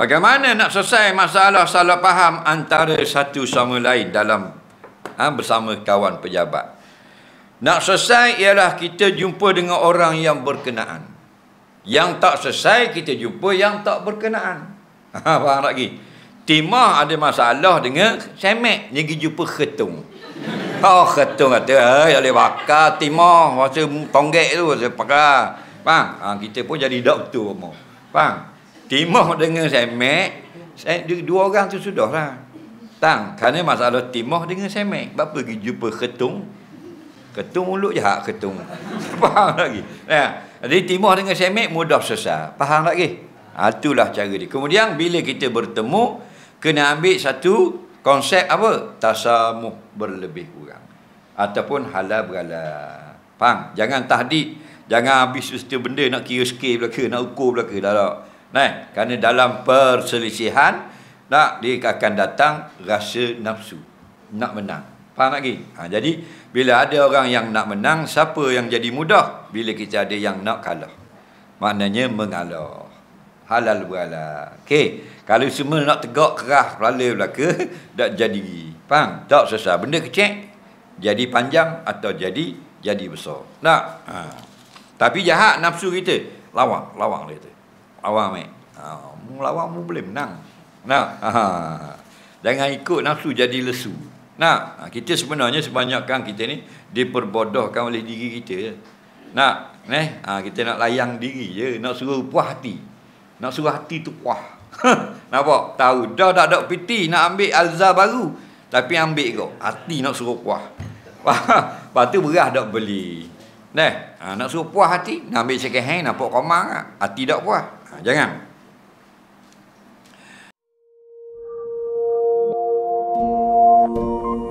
Bagaimana nak selesai masalah salah faham antara satu sama lain dalam ha, bersama kawan pejabat? Nak selesai ialah kita jumpa dengan orang yang berkenaan. Yang tak selesai kita jumpa yang tak berkenaan. Ha, faham lagi? Timah ada masalah dengan semek. Dia pergi jumpa ketung. Oh ketung kata, hey, eh, boleh bakar timah. Masa tonggek tu, masa pakar. Faham? Ha, kita pun jadi doktor. Faham? Timah dengan semek, dua orang tu sudahlah. Tang, kerana masalah timah dengan semek. Sebab pergi jumpa ketung. Ketung mulut jahat ketung. Faham lagi? Nah, ya. jadi timah dengan semek mudah sesat. Faham lagi? Ha, itulah cara dia. Kemudian bila kita bertemu, kena ambil satu konsep apa? Tasamuh berlebih kurang. Ataupun halal beralah. Faham? Jangan tahdid. Jangan habis setiap benda nak kira sikit belaka, nak ukur belaka. Tak, tak. Nah, kerana dalam perselisihan nak dia akan datang rasa nafsu nak menang. Faham lagi? Ha, jadi bila ada orang yang nak menang, siapa yang jadi mudah bila kita ada yang nak kalah? Maknanya mengalah. Halal buala. Okey. Kalau semua nak tegak keras kepala belaka, tak jadi. Faham? Tak susah. Benda kecil jadi panjang atau jadi jadi besar. Nah, Ha. Tapi jahat nafsu kita. Lawang, lawang dia tu awam eh. Ah, ha, mu lawan mu boleh menang. Nah, ha, jangan ikut nafsu jadi lesu. Nah, ha, kita sebenarnya sebanyakkan kita ni diperbodohkan oleh diri kita. Nah, neh, ha, kita nak layang diri je, nak suruh puas hati. Nak suruh hati tu puas. Nampak? Tahu dah dah dak piti nak ambil alza baru. Tapi ambil kok. Hati nak suruh puas. Lepas tu berah dak beli. Neh, ah, nak suruh puas hati, nak ambil second hand nampak komang ah. Hati dak puas. Ha, jangan. Thank you.